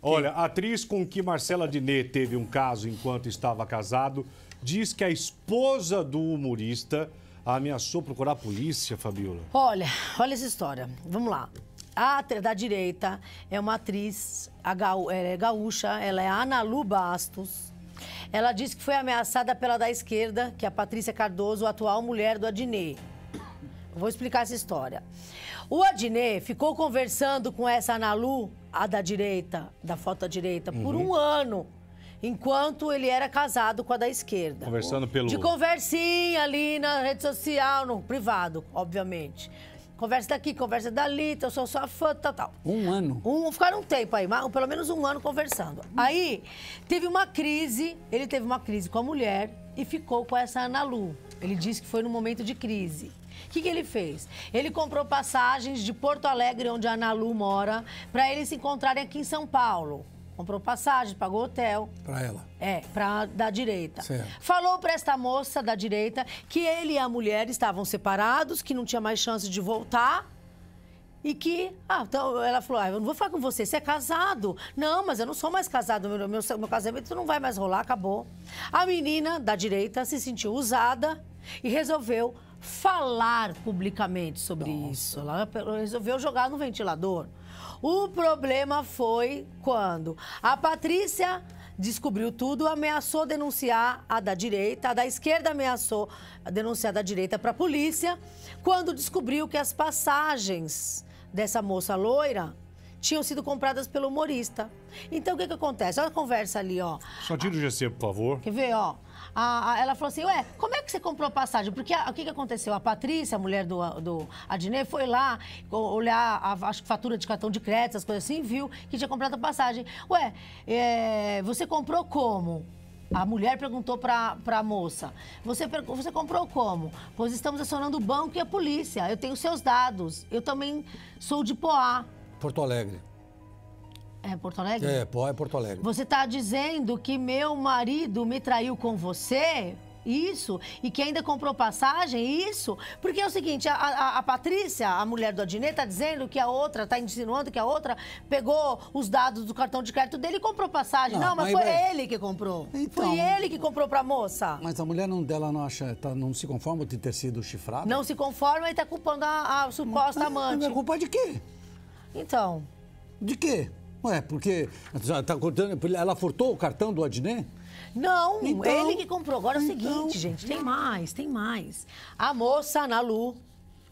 Olha, a atriz com que Marcela Diné teve um caso enquanto estava casado diz que a esposa do humorista ameaçou procurar a polícia, Fabiola. Olha, olha essa história. Vamos lá. A da direita é uma atriz a é gaúcha, ela é Ana Lu Bastos. Ela disse que foi ameaçada pela da esquerda, que é a Patrícia Cardoso, a atual mulher do Adnet. Vou explicar essa história. O Adnet ficou conversando com essa Analu, a da direita, da foto à direita, uhum. por um ano. Enquanto ele era casado com a da esquerda. Conversando pelo. De conversinha ali na rede social, no privado, obviamente. Conversa daqui, conversa dali, então eu sou sua fã, tal, tal. Um ano? Um, ficaram um tempo aí, mas, pelo menos um ano conversando. Aí, teve uma crise, ele teve uma crise com a mulher e ficou com essa Ana Lu. Ele disse que foi num momento de crise. O que, que, ele fez? Ele comprou passagens de Porto Alegre, onde a Ana Lu mora, para eles se encontrarem aqui em São Paulo. Comprou passagem, pagou hotel. Pra ela. É, pra da direita. Certo. Falou pra esta moça da direita que ele e a mulher estavam separados, que não tinha mais chance de voltar. E que, ah, então ela falou: ah, eu não vou falar com você, você é casado. Não, mas eu não sou mais casado, meu, meu, meu casamento não vai mais rolar, acabou. A menina da direita se sentiu usada e resolveu falar publicamente sobre Nossa. isso. Ela resolveu jogar no ventilador. O problema foi quando a Patrícia descobriu tudo, ameaçou denunciar a da direita, a da esquerda ameaçou denunciar a da direita para a polícia, quando descobriu que as passagens dessa moça loira tinham sido compradas pelo humorista. Então, o que que acontece? Olha a conversa ali, ó. Só tira o GC, por favor. Quer ver, ó? A, a, ela falou assim, ué, como é que você comprou a passagem? Porque o que, que aconteceu? A Patrícia, a mulher do, do Adnet, foi lá olhar a, acho que fatura de cartão de crédito, as coisas assim, viu que tinha comprado a passagem. Ué, é, você comprou como? A mulher perguntou para a moça: você, você comprou como? Pois estamos acionando o banco e a polícia. Eu tenho seus dados. Eu também sou de Poá. Porto Alegre. É Porto Alegre? É, é Porto Alegre. Você está dizendo que meu marido me traiu com você? Isso. E que ainda comprou passagem? Isso. Porque é o seguinte, a, a, a Patrícia, a mulher do Adnet, está dizendo que a outra, está insinuando que a outra pegou os dados do cartão de crédito dele e comprou passagem. Não, ah, não mas, foi ele que comprou. Então, foi ele que comprou para a moça. Mas a mulher não, dela não acha, tá, não se conforma de ter sido chifrada? Não se conforma e está culpando a, a suposta mas, amante. Não é culpa de quê? Então. De quê? Ué, porque tá cortando, ela furtou o cartão do Adnê? Não, então, ele que comprou. Agora é o então, seguinte, gente, tem mais, tem mais. A moça na Olha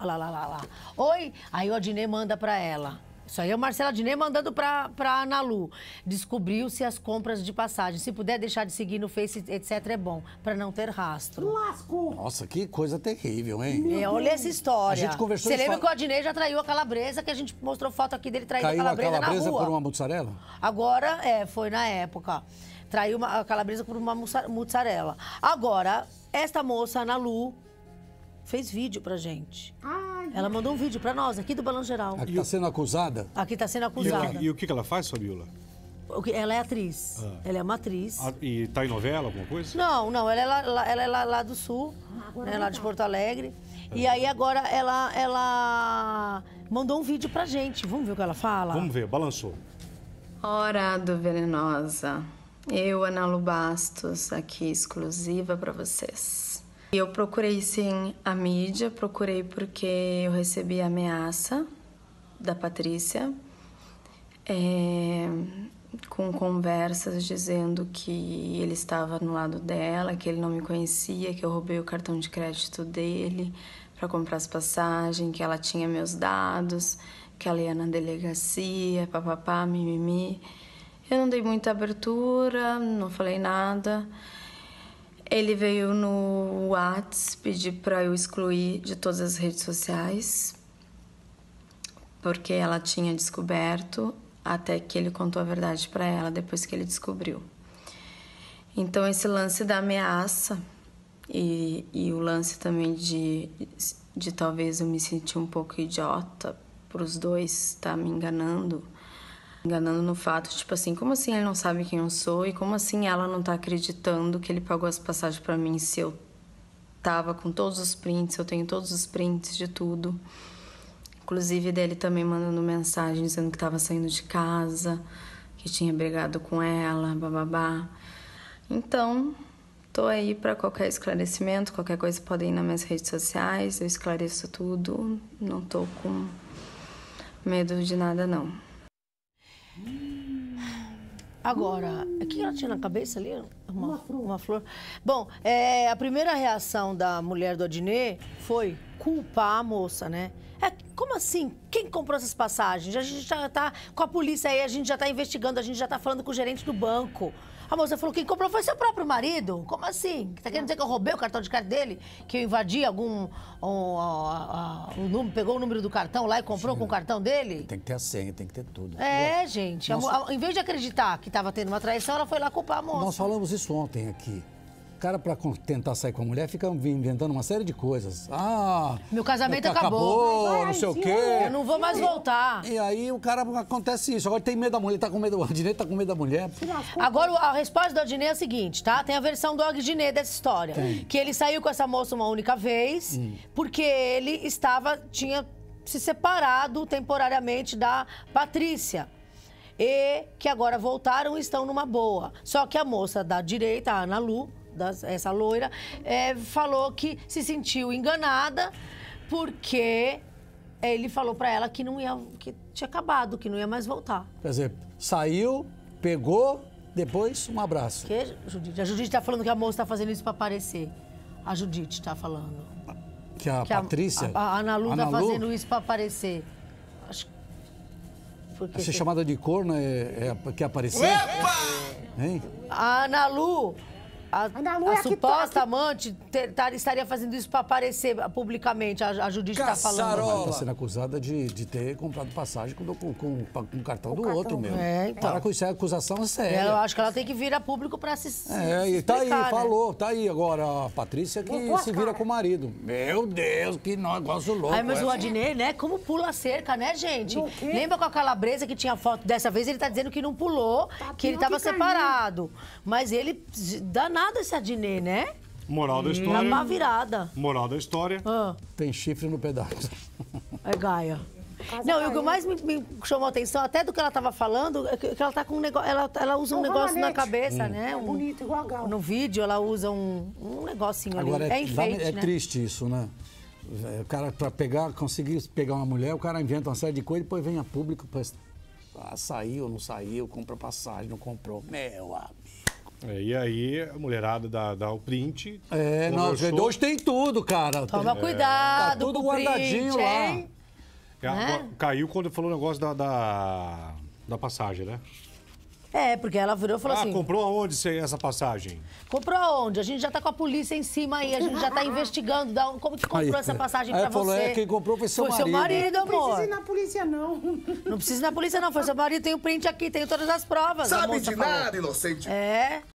lá, lá, lá, lá. Oi, aí o Adnê manda para ela. Isso aí é o Marcelo Adnet mandando para Ana Lu. Descobriu-se as compras de passagem. Se puder deixar de seguir no Face, etc., é bom, para não ter rastro. Lasco! Nossa, que coisa terrível, hein? É, olha essa história. A gente conversou Você lembra que o Adnet já traiu a calabresa, que a gente mostrou foto aqui dele traindo a calabresa, a calabresa na rua. por uma mussarela? Agora, é, foi na época. Traiu uma, a calabresa por uma mussarela. Agora, esta moça, Ana Lu, fez vídeo pra gente. Ai, ela mandou um vídeo pra nós, aqui do Balão Geral. Aqui tá sendo acusada? Aqui tá sendo acusada. E o que, e o que ela faz, Fabiola? Ela é atriz. Ah. Ela é uma atriz. Ah, e tá em novela, alguma coisa? Não, não. Ela é lá, ela é lá, lá do sul, ah, né, lá tá. de Porto Alegre. É. E aí agora ela, ela mandou um vídeo pra gente. Vamos ver o que ela fala? Vamos ver, balançou. Hora do Venenosa. Eu, Ana Lu Bastos, aqui exclusiva para vocês. Eu procurei sim a mídia, procurei porque eu recebi ameaça da Patrícia é, com conversas dizendo que ele estava no lado dela, que ele não me conhecia, que eu roubei o cartão de crédito dele para comprar as passagens, que ela tinha meus dados, que ela ia na delegacia, papapá, mimimi. Eu não dei muita abertura, não falei nada. Ele veio no WhatsApp pedir para eu excluir de todas as redes sociais, porque ela tinha descoberto, até que ele contou a verdade para ela depois que ele descobriu. Então esse lance da ameaça e, e o lance também de, de talvez eu me sentir um pouco idiota para os dois estar tá me enganando enganando no fato, tipo assim, como assim ele não sabe quem eu sou e como assim ela não tá acreditando que ele pagou as passagens para mim se eu tava com todos os prints, eu tenho todos os prints de tudo. Inclusive dele também mandando mensagem dizendo que tava saindo de casa, que tinha brigado com ela, bababá. Então, tô aí para qualquer esclarecimento, qualquer coisa podem ir nas minhas redes sociais, eu esclareço tudo, não tô com medo de nada não. Agora, o hum. que ela tinha na cabeça ali? Uma, uma flor. Uma flor. Bom, é, a primeira reação da mulher do Adnet foi culpar a moça, né? É, como assim? Quem comprou essas passagens? A gente já tá com a polícia aí, a gente já tá investigando, a gente já tá falando com o gerente do banco. A moça falou: quem comprou foi seu próprio marido? Como assim? Tá querendo dizer que eu roubei o cartão de crédito dele? Que eu invadi algum. Um, um, um, pegou o número do cartão lá e comprou Sim. com o cartão dele? Tem que ter a senha, tem que ter tudo. É, Boa. gente. Nós... A, em vez de acreditar que estava tendo uma traição, ela foi lá culpar a moça. Nós falamos isso ontem aqui cara para tentar sair com a mulher, fica inventando uma série de coisas. Ah, meu casamento é acabou. acabou não sei o quê. Eu não vou mais voltar. E aí o cara acontece isso. Agora tem medo da mulher, ele tá com medo. O Adinei tá com medo da mulher. Agora a resposta do Adinei é a seguinte, tá? Tem a versão do Adinei dessa história. Tem. Que ele saiu com essa moça uma única vez, hum. porque ele estava, tinha se separado temporariamente da Patrícia e que agora voltaram e estão numa boa. Só que a moça da direita, a Ana Lu, das, essa loira, é, falou que se sentiu enganada porque ele falou para ela que não ia, que tinha acabado, que não ia mais voltar. Quer dizer, saiu, pegou, depois um abraço. Que, Judite? A Judite tá falando que a moça tá fazendo isso para aparecer. A Judite tá falando. Que a que Patrícia? A, a, a Ana Lu tá Ana tá fazendo isso para aparecer. porque Essa chamada de corno é, é, é, quer aparecer? Opa! Hein? A Ana Lu a, a, a é suposta tá, amante ter, tar, estaria fazendo isso para aparecer ah, publicamente. A, a Judite está falando. Ela está sendo acusada de, de ter comprado passagem com, com, com, com o cartão o do cartão. outro mesmo. É, é, então. Para com isso, é acusação é séria. Eu acho que ela tem que vir a público para se. É, e tá aí, né? falou, tá aí agora a Patrícia que Botou se vira com o marido. Meu Deus, que negócio louco. Aí, mas é. o Adnei, né? Como pula a cerca, né, gente? Lembra com a calabresa que tinha foto? Dessa vez ele tá dizendo que não pulou, tá que ele estava separado. Mas ele danado nada esse Adnet, né? Moral da hum, história. É uma virada. Moral da história. Ah. Tem chifre no pedaço. É Gaia. não, e o que mais me, me, chamou a atenção, até do que ela estava falando, é que, ela tá com um negócio. Ela, ela usa um, um negócio ramanete. na cabeça, hum. né? é bonito, igual a Gal. No vídeo, ela usa um, um negocinho Agora ali. É, é enfeite, É né? triste isso, né? É, o cara, para pegar, conseguir pegar uma mulher, o cara inventa uma série de coisas e depois vem a público para. Ah, saiu, não saiu, compra passagem, não comprou. Meu amigo. É, e aí a mulherada dá, dá o print. É, nós não, os vendedores tem tudo, cara. Toma é, cuidado, tá tudo guardadinho print, lá. Hein? É, né? Caiu quando falou o negócio da, da, da passagem, né? É, porque ela virou e falou ah, assim. Ah, comprou aonde essa passagem? Comprou aonde? A gente já tá com a polícia em cima aí, a gente já tá investigando. Da, como que comprou aí, essa é. passagem aí pra falou, você? É, quem comprou foi seu foi marido. Foi seu marido, amor. Não precisa ir na polícia, não. Não precisa ir na polícia, não. Foi seu marido, tem o print aqui, tem todas as provas. Sabe de nada, inocente. É.